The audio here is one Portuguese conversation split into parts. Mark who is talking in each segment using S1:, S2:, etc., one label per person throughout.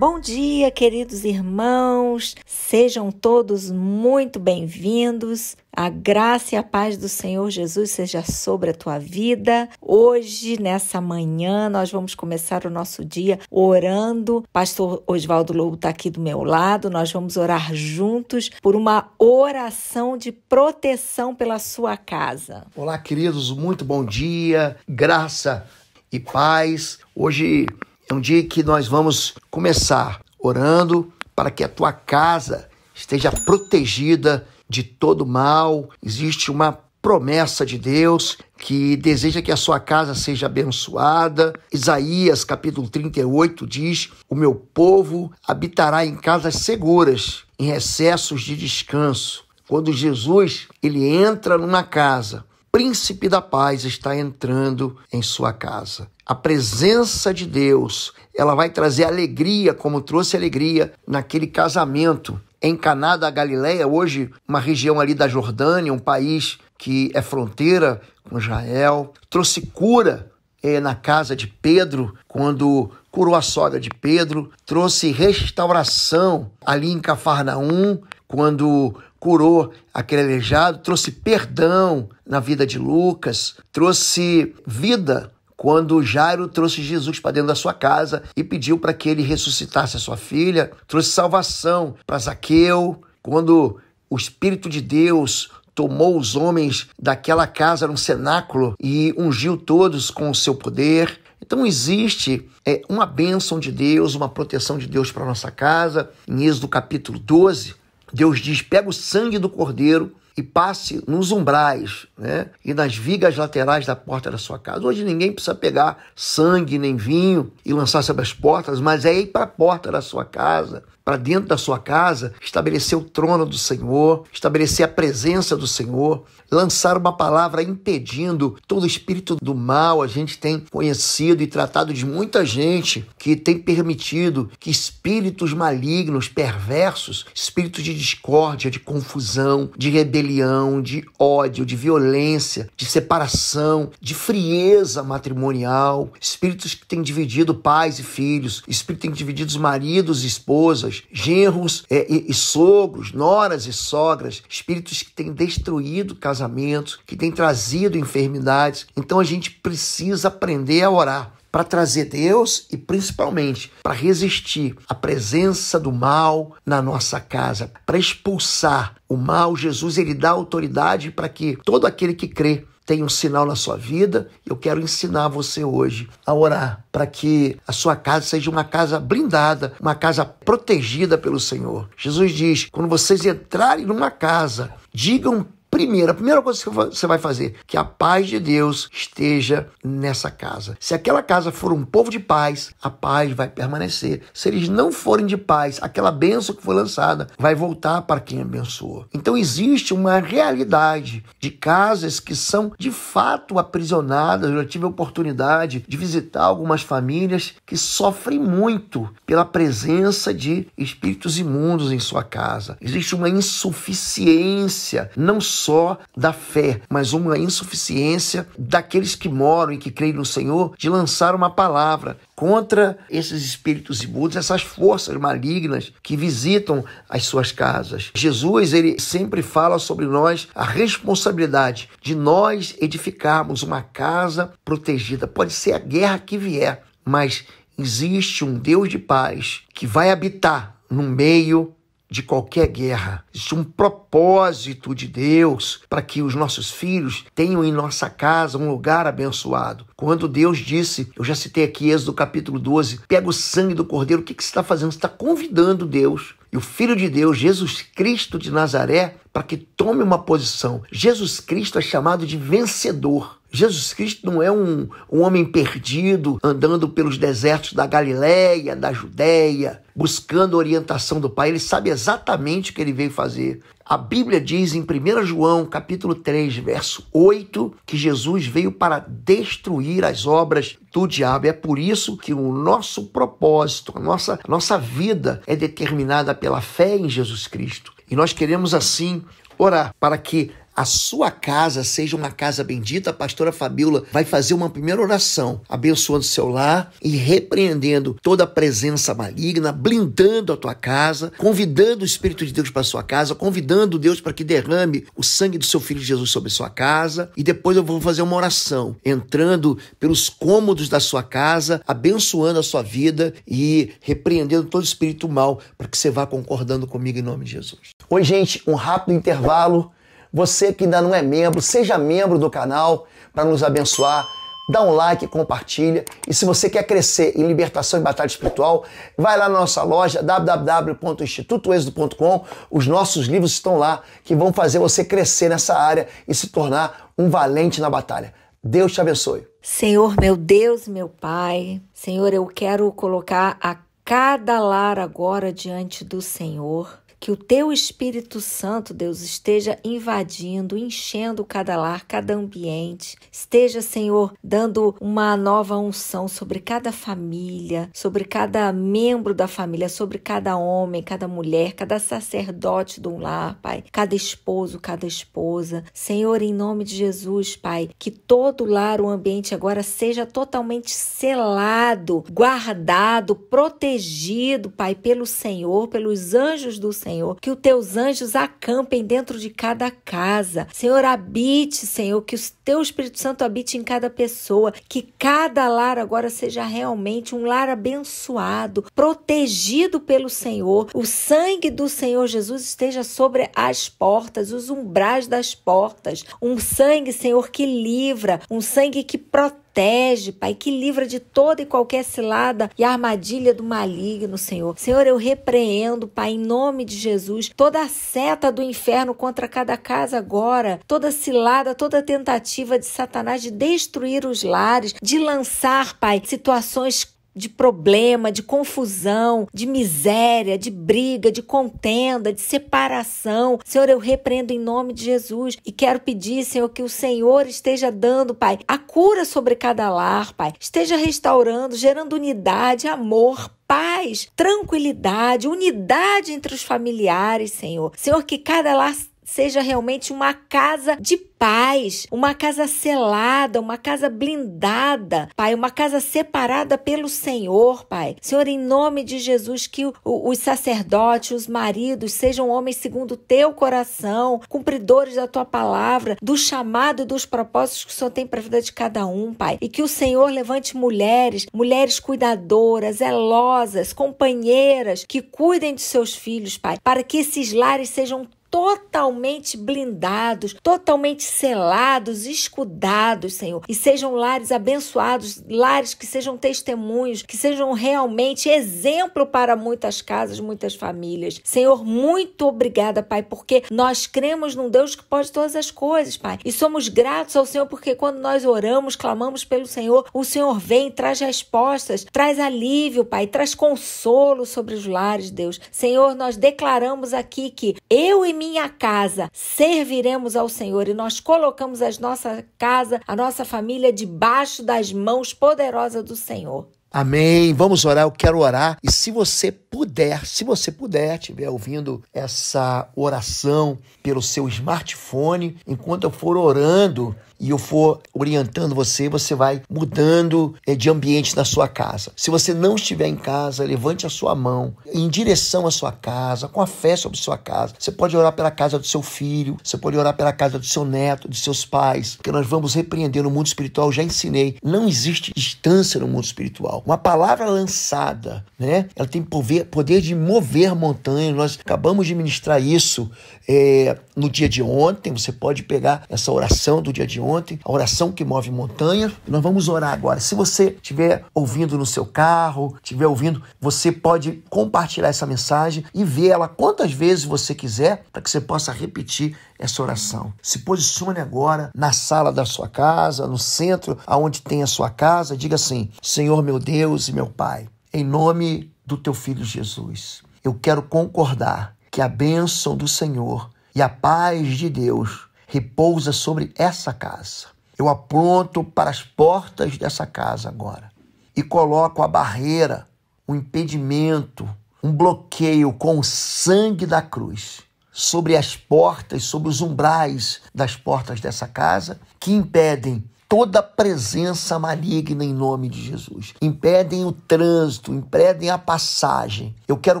S1: Bom dia, queridos irmãos, sejam todos muito bem-vindos. A graça e a paz do Senhor Jesus seja sobre a tua vida. Hoje, nessa manhã, nós vamos começar o nosso dia orando. Pastor Oswaldo Lobo está aqui do meu lado. Nós vamos orar juntos por uma oração de proteção pela sua casa. Olá, queridos, muito bom
S2: dia, graça e paz. Hoje é então, um dia que nós vamos começar orando para que a tua casa esteja protegida de todo mal. Existe uma promessa de Deus que deseja que a sua casa seja abençoada. Isaías capítulo 38 diz: O meu povo habitará em casas seguras, em recessos de descanso. Quando Jesus ele entra numa casa, príncipe da paz está entrando em sua casa. A presença de Deus, ela vai trazer alegria, como trouxe alegria naquele casamento em Caná da Galileia, hoje uma região ali da Jordânia, um país que é fronteira com Israel. Trouxe cura é, na casa de Pedro, quando curou a sogra de Pedro. Trouxe restauração ali em Cafarnaum, quando curou aquele aleijado, trouxe perdão na vida de Lucas, trouxe vida quando Jairo trouxe Jesus para dentro da sua casa e pediu para que ele ressuscitasse a sua filha, trouxe salvação para Zaqueu, quando o Espírito de Deus tomou os homens daquela casa, era um cenáculo, e ungiu todos com o seu poder. Então existe é, uma bênção de Deus, uma proteção de Deus para nossa casa. Em Êxodo capítulo 12, Deus diz: pega o sangue do cordeiro e passe nos umbrais né? e nas vigas laterais da porta da sua casa. Hoje ninguém precisa pegar sangue nem vinho e lançar sobre as portas, mas é ir para a porta da sua casa para dentro da sua casa, estabelecer o trono do Senhor, estabelecer a presença do Senhor, lançar uma palavra impedindo todo espírito do mal. A gente tem conhecido e tratado de muita gente que tem permitido que espíritos malignos, perversos, espíritos de discórdia, de confusão, de rebelião, de ódio, de violência, de separação, de frieza matrimonial, espíritos que têm dividido pais e filhos, espíritos que têm dividido maridos e esposas, genros é, e, e sogros, noras e sogras, espíritos que têm destruído casamentos, que têm trazido enfermidades. Então a gente precisa aprender a orar para trazer Deus e principalmente para resistir à presença do mal na nossa casa, para expulsar o mal. Jesus ele dá autoridade para que todo aquele que crê tem um sinal na sua vida, eu quero ensinar você hoje a orar para que a sua casa seja uma casa blindada, uma casa protegida pelo Senhor. Jesus diz: quando vocês entrarem numa casa, digam Primeiro, a primeira coisa que você vai fazer, que a paz de Deus esteja nessa casa. Se aquela casa for um povo de paz, a paz vai permanecer. Se eles não forem de paz, aquela bênção que foi lançada vai voltar para quem abençoou. Então existe uma realidade de casas que são de fato aprisionadas. Eu já tive a oportunidade de visitar algumas famílias que sofrem muito pela presença de espíritos imundos em sua casa. Existe uma insuficiência, não só só da fé, mas uma insuficiência daqueles que moram e que creem no Senhor de lançar uma palavra contra esses espíritos imundos, essas forças malignas que visitam as suas casas. Jesus, ele sempre fala sobre nós a responsabilidade de nós edificarmos uma casa protegida. Pode ser a guerra que vier, mas existe um Deus de paz que vai habitar no meio de qualquer guerra. Existe um propósito de Deus para que os nossos filhos tenham em nossa casa um lugar abençoado. Quando Deus disse, eu já citei aqui Êxodo capítulo 12, pega o sangue do cordeiro, o que, que você está fazendo? Você está convidando Deus e o Filho de Deus, Jesus Cristo de Nazaré, para que tome uma posição. Jesus Cristo é chamado de vencedor. Jesus Cristo não é um, um homem perdido andando pelos desertos da Galiléia, da Judéia, buscando orientação do Pai. Ele sabe exatamente o que ele veio fazer. A Bíblia diz em 1 João, capítulo 3, verso 8, que Jesus veio para destruir as obras do diabo. É por isso que o nosso propósito, a nossa, a nossa vida é determinada pela fé em Jesus Cristo. E nós queremos assim orar para que a sua casa seja uma casa bendita, a pastora Fabíola vai fazer uma primeira oração, abençoando seu lar e repreendendo toda a presença maligna, blindando a tua casa, convidando o Espírito de Deus para sua casa, convidando Deus para que derrame o sangue do seu filho Jesus sobre sua casa. E depois eu vou fazer uma oração, entrando pelos cômodos da sua casa, abençoando a sua vida e repreendendo todo espírito mal, para que você vá concordando comigo em nome de Jesus. Oi, gente, um rápido intervalo você que ainda não é membro, seja membro do canal para nos abençoar. Dá um like, compartilha. E se você quer crescer em libertação e batalha espiritual, vai lá na nossa loja www.institutoexodo.com. Os nossos livros estão lá que vão fazer você crescer nessa área e se tornar um valente na batalha. Deus te abençoe.
S1: Senhor, meu Deus, meu Pai, Senhor, eu quero colocar a cada lar agora diante do Senhor. Que o teu Espírito Santo, Deus, esteja invadindo, enchendo cada lar, cada ambiente. Esteja, Senhor, dando uma nova unção sobre cada família, sobre cada membro da família, sobre cada homem, cada mulher, cada sacerdote de um lar, Pai, cada esposo, cada esposa. Senhor, em nome de Jesus, Pai, que todo lar, o ambiente agora seja totalmente selado, guardado, protegido, Pai, pelo Senhor, pelos anjos do Senhor. Senhor, que os teus anjos acampem dentro de cada casa. Senhor, habite, Senhor, que o teu Espírito Santo habite em cada pessoa, que cada lar agora seja realmente um lar abençoado, protegido pelo Senhor. O sangue do Senhor Jesus esteja sobre as portas, os umbrais das portas. Um sangue, Senhor, que livra, um sangue que protege protege, Pai, que livra de toda e qualquer cilada e armadilha do maligno, Senhor. Senhor, eu repreendo, Pai, em nome de Jesus, toda a seta do inferno contra cada casa agora, toda cilada, toda tentativa de Satanás de destruir os lares, de lançar, Pai, situações de problema, de confusão, de miséria, de briga, de contenda, de separação. Senhor, eu repreendo em nome de Jesus e quero pedir, Senhor, que o Senhor esteja dando, Pai, a cura sobre cada lar, Pai. Esteja restaurando, gerando unidade, amor, paz, tranquilidade, unidade entre os familiares, Senhor. Senhor, que cada lar seja realmente uma casa de paz, uma casa selada, uma casa blindada, Pai, uma casa separada pelo Senhor, Pai. Senhor, em nome de Jesus, que os sacerdotes, os maridos sejam homens segundo o teu coração, cumpridores da tua palavra, do chamado e dos propósitos que o Senhor tem para a vida de cada um, Pai. E que o Senhor levante mulheres, mulheres cuidadoras, zelosas, companheiras, que cuidem de seus filhos, Pai, para que esses lares sejam totalmente blindados, totalmente selados, escudados, Senhor. E sejam lares abençoados, lares que sejam testemunhos, que sejam realmente exemplo para muitas casas, muitas famílias. Senhor, muito obrigada, Pai, porque nós cremos num Deus que pode todas as coisas, Pai. E somos gratos ao Senhor porque quando nós oramos, clamamos pelo Senhor, o Senhor vem, traz respostas, traz alívio, Pai, traz consolo sobre os lares, Deus. Senhor, nós declaramos aqui que eu e minha casa serviremos ao Senhor e nós colocamos a nossa casa, a nossa família debaixo das mãos poderosas do Senhor.
S2: Amém. Vamos orar, eu quero orar. E se você puder, se você puder, estiver ouvindo essa oração pelo seu smartphone, enquanto eu for orando, e eu for orientando você, você vai mudando eh, de ambiente na sua casa. Se você não estiver em casa, levante a sua mão em direção à sua casa, com a fé sobre sua casa. Você pode orar pela casa do seu filho, você pode orar pela casa do seu neto, dos seus pais, porque nós vamos repreender no mundo espiritual. Eu já ensinei, não existe distância no mundo espiritual. Uma palavra lançada, né? Ela tem poder, poder de mover montanhas. Nós acabamos de ministrar isso é, no dia de ontem. Você pode pegar essa oração do dia de ontem ontem, a oração que move montanha. Nós vamos orar agora. Se você estiver ouvindo no seu carro, estiver ouvindo, você pode compartilhar essa mensagem e ver ela quantas vezes você quiser para que você possa repetir essa oração. Se posicione agora na sala da sua casa, no centro aonde tem a sua casa, diga assim: Senhor meu Deus e meu Pai, em nome do teu filho Jesus, eu quero concordar que a bênção do Senhor e a paz de Deus repousa sobre essa casa. Eu apronto para as portas dessa casa agora e coloco a barreira, um impedimento, um bloqueio com o sangue da cruz sobre as portas, sobre os umbrais das portas dessa casa, que impedem toda presença maligna em nome de Jesus. Impedem o trânsito, impedem a passagem. Eu quero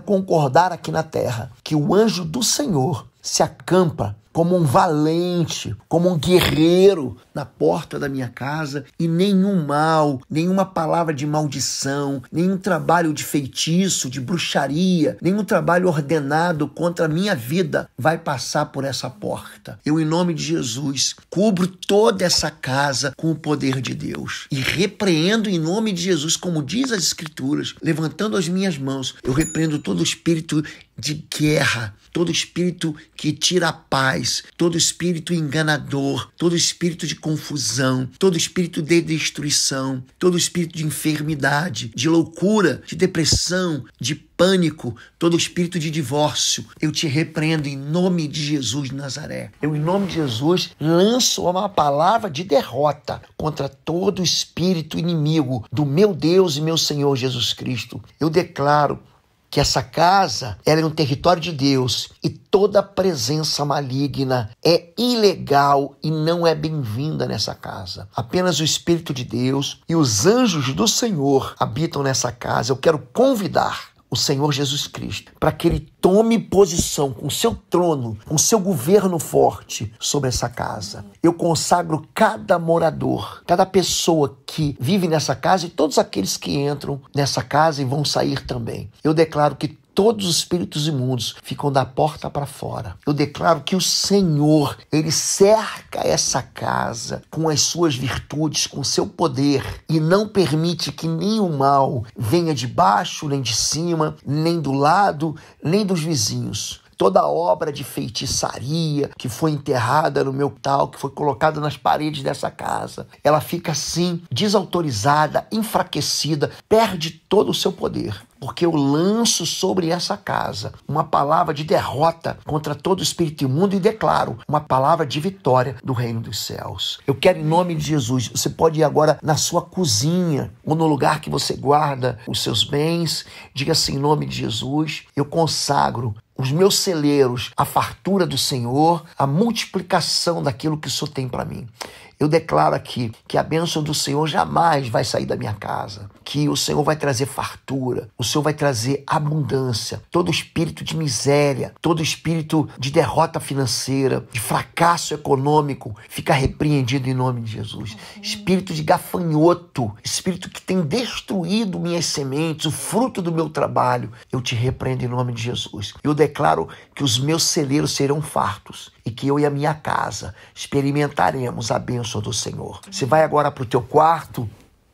S2: concordar aqui na terra que o anjo do Senhor se acampa como um valente, como um guerreiro na porta da minha casa, e nenhum mal, nenhuma palavra de maldição, nenhum trabalho de feitiço, de bruxaria, nenhum trabalho ordenado contra a minha vida vai passar por essa porta. Eu, em nome de Jesus, cubro toda essa casa com o poder de Deus e repreendo em nome de Jesus, como diz as Escrituras, levantando as minhas mãos, eu repreendo todo espírito de guerra, todo espírito que tira a paz, todo espírito enganador, todo espírito de confusão, todo espírito de destruição, todo espírito de enfermidade, de loucura, de depressão, de pânico, todo espírito de divórcio. Eu te repreendo em nome de Jesus de Nazaré. Eu, em nome de Jesus, lanço uma palavra de derrota contra todo espírito inimigo do meu Deus e meu Senhor Jesus Cristo. Eu declaro que essa casa era é um território de Deus e toda presença maligna é ilegal e não é bem-vinda nessa casa. Apenas o Espírito de Deus e os anjos do Senhor habitam nessa casa. Eu quero convidar o Senhor Jesus Cristo, para que ele tome posição com seu trono, com seu governo forte sobre essa casa. Eu consagro cada morador, cada pessoa que vive nessa casa e todos aqueles que entram nessa casa e vão sair também. Eu declaro que todos os espíritos imundos ficam da porta para fora. Eu declaro que o Senhor, ele cerca essa casa com as suas virtudes, com seu poder e não permite que nenhum mal venha de baixo, nem de cima, nem do lado, nem dos vizinhos toda obra de feitiçaria que foi enterrada no meu tal, que foi colocada nas paredes dessa casa, ela fica assim, desautorizada, enfraquecida, perde todo o seu poder porque eu lanço sobre essa casa uma palavra de derrota contra todo espírito imundo e declaro uma palavra de vitória do reino dos céus. Eu quero, em nome de Jesus, você pode ir agora na sua cozinha ou no lugar que você guarda os seus bens, diga assim: em nome de Jesus, eu consagro os meus celeiros, a fartura do Senhor, a multiplicação daquilo que o Senhor tem para mim. Eu declaro aqui que a bênção do Senhor jamais vai sair da minha casa, que o Senhor vai trazer fartura, o Senhor vai trazer abundância, todo espírito de miséria, todo espírito de derrota financeira, de fracasso econômico, fica repreendido em nome de Jesus. Espírito de gafanhoto, espírito que tem destruído minhas sementes, o fruto do meu trabalho, eu te repreendo em nome de Jesus. Eu declaro que os meus celeiros serão fartos e que eu e a minha casa experimentaremos a bênção bênção do Senhor. Você vai agora para o teu quarto,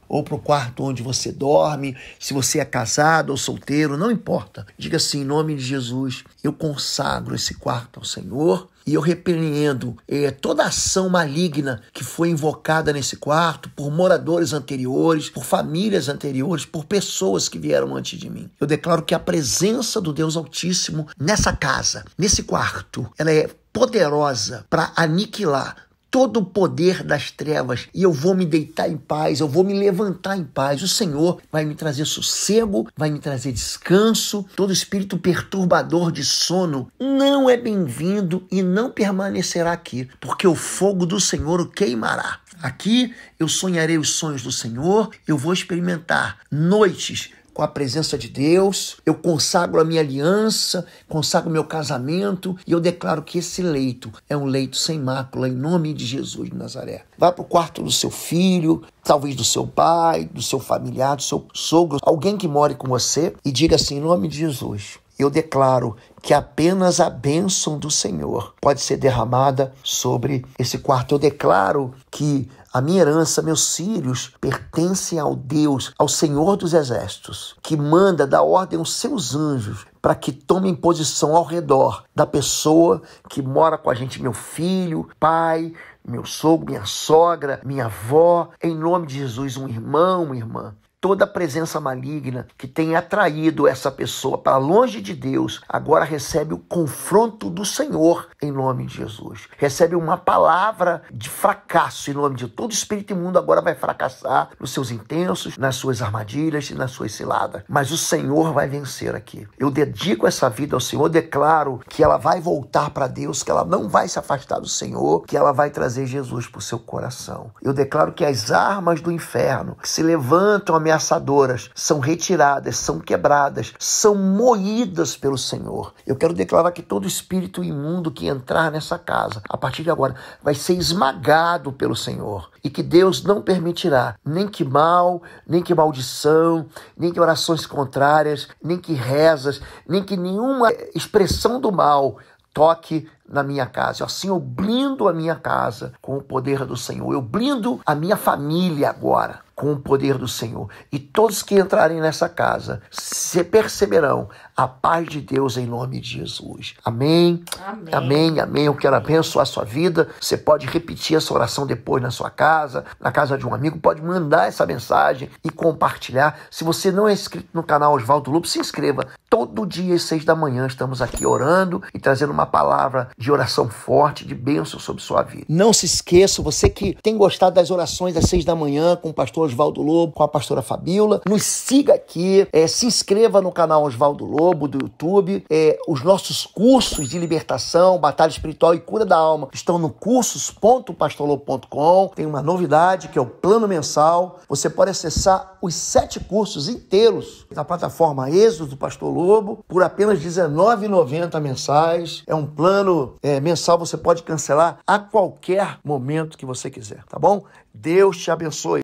S2: ou para o quarto onde você dorme, se você é casado ou solteiro, não importa. Diga assim, em nome de Jesus, eu consagro esse quarto ao Senhor e eu repreendo eh, toda ação maligna que foi invocada nesse quarto por moradores anteriores, por famílias anteriores, por pessoas que vieram antes de mim. Eu declaro que a presença do Deus Altíssimo nessa casa, nesse quarto, ela é poderosa para aniquilar todo o poder das trevas e eu vou me deitar em paz, eu vou me levantar em paz. O Senhor vai me trazer sossego, vai me trazer descanso. Todo espírito perturbador de sono não é bem-vindo e não permanecerá aqui, porque o fogo do Senhor o queimará. Aqui eu sonharei os sonhos do Senhor, eu vou experimentar noites com a presença de Deus, eu consagro a minha aliança, consagro meu casamento e eu declaro que esse leito é um leito sem mácula, em nome de Jesus de Nazaré. Vá para o quarto do seu filho, talvez do seu pai, do seu familiar, do seu sogro, alguém que more com você e diga assim: em nome de Jesus, eu declaro que apenas a bênção do Senhor pode ser derramada sobre esse quarto. Eu declaro que a minha herança, meus filhos, pertencem ao Deus, ao Senhor dos Exércitos, que manda dar ordem aos seus anjos para que tomem posição ao redor da pessoa que mora com a gente, meu filho, pai, meu sogro, minha sogra, minha avó, em nome de Jesus, um irmão, uma irmã toda presença maligna que tem atraído essa pessoa para longe de Deus, agora recebe o confronto do Senhor em nome de Jesus. Recebe uma palavra de fracasso em nome de todo espírito imundo agora vai fracassar nos seus intensos, nas suas armadilhas e nas suas ciladas. Mas o Senhor vai vencer aqui. Eu dedico essa vida ao Senhor, declaro que ela vai voltar para Deus, que ela não vai se afastar do Senhor, que ela vai trazer Jesus para o seu coração. Eu declaro que as armas do inferno que se levantam a minha ameaçadoras são retiradas, são quebradas, são moídas pelo Senhor. Eu quero declarar que todo espírito imundo que entrar nessa casa, a partir de agora, vai ser esmagado pelo Senhor. E que Deus não permitirá nem que mal, nem que maldição, nem que orações contrárias, nem que rezas, nem que nenhuma expressão do mal toque na minha casa. assim eu blindo a minha casa com o poder do Senhor. Eu blindo a minha família agora com o poder do Senhor. E todos que entrarem nessa casa se perceberão a paz de Deus em nome de Jesus. Amém. Amém. Amém. amém. Eu quero abençoar a sua vida. Você pode repetir essa oração depois na sua casa, na casa de um amigo. Pode mandar essa mensagem e compartilhar. Se você não é inscrito no canal Oswaldo Lupo, se inscreva. Todo dia às seis da manhã estamos aqui orando e trazendo uma palavra de oração forte, de bênção sobre sua vida. Não se esqueça, você que tem gostado das orações às seis da manhã com o pastor Oswaldo Lobo, com a pastora Fabíola. Nos siga aqui, é, se inscreva no canal Oswaldo Lobo do YouTube. É, os nossos cursos de libertação, batalha espiritual e cura da alma estão no cursos.pastolo.com. Tem uma novidade que é o plano mensal. Você pode acessar os sete cursos inteiros da plataforma Êxodo do Pastor Lobo por apenas R$19,90 mensais. É um plano é, mensal, você pode cancelar a qualquer momento que você quiser, tá bom? Deus te abençoe.